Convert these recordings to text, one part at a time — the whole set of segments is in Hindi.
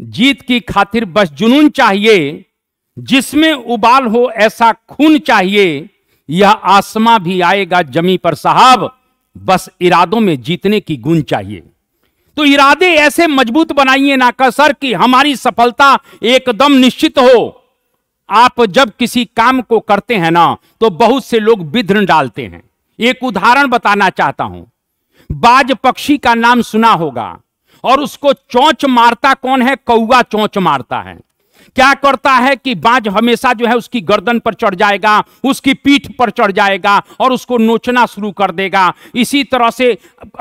जीत की खातिर बस जुनून चाहिए जिसमें उबाल हो ऐसा खून चाहिए यह आसमा भी आएगा जमी पर साहब बस इरादों में जीतने की गुण चाहिए तो इरादे ऐसे मजबूत बनाइए कर सर कि हमारी सफलता एकदम निश्चित हो आप जब किसी काम को करते हैं ना तो बहुत से लोग विध्न डालते हैं एक उदाहरण बताना चाहता हूं बाज पक्षी का नाम सुना होगा और उसको चौंच मारता कौन है कौआ चौंच मारता है क्या करता है कि बाज हमेशा जो है उसकी गर्दन पर चढ़ जाएगा उसकी पीठ पर चढ़ जाएगा और उसको नोचना शुरू कर देगा इसी तरह से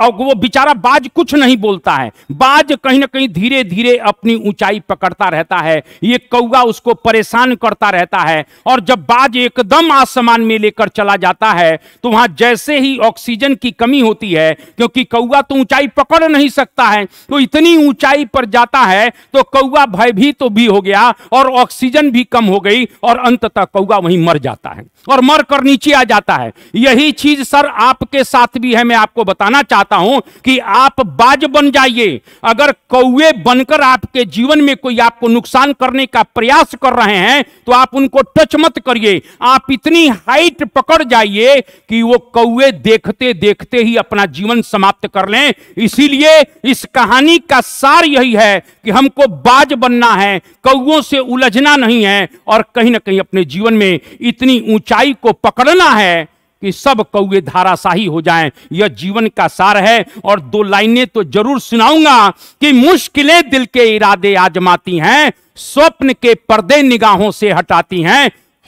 वो बेचारा बाज कुछ नहीं बोलता है बाज कहीं ना कहीं धीरे धीरे अपनी ऊंचाई पकड़ता रहता है ये कौआ उसको परेशान करता रहता है और जब बाज एकदम आसमान में लेकर चला जाता है तो वहां जैसे ही ऑक्सीजन की कमी होती है क्योंकि कौआ तो ऊंचाई पकड़ नहीं सकता है तो इतनी ऊंचाई पर जाता है तो कौआ भयभीत तो भी हो गया और ऑक्सीजन भी कम हो गई और अंततः कौआ वहीं मर जाता है और मर कर नीचे आ जाता है यही चीज सर आपके साथ भी है मैं आपको बताना चाहता हूं कि आप बाज बन जाइए अगर कौए बनकर आपके जीवन में कोई आपको नुकसान करने का प्रयास कर रहे हैं तो आप उनको टच मत करिए आप इतनी हाइट पकड़ जाइए कि वो कौए देखते देखते ही अपना जीवन समाप्त कर लें इसीलिए इस कहानी का सार यही है कि हमको बाज बनना है कौओं से उलझना नहीं है और कहीं ना कहीं अपने जीवन में इतनी ऊंचाई को पकड़ना है कि सब कौए धाराशाही हो जाएं यह जीवन का सार है और दो लाइनें तो जरूर सुनाऊंगा कि मुश्किलें दिल के इरादे आजमाती हैं स्वप्न के पर्दे निगाहों से हटाती हैं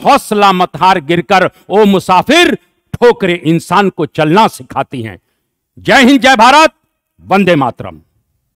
हौसला मथार गिरकर ओ मुसाफिर ठोकरे इंसान को चलना सिखाती हैं जय हिंद जय भारत वंदे मातरम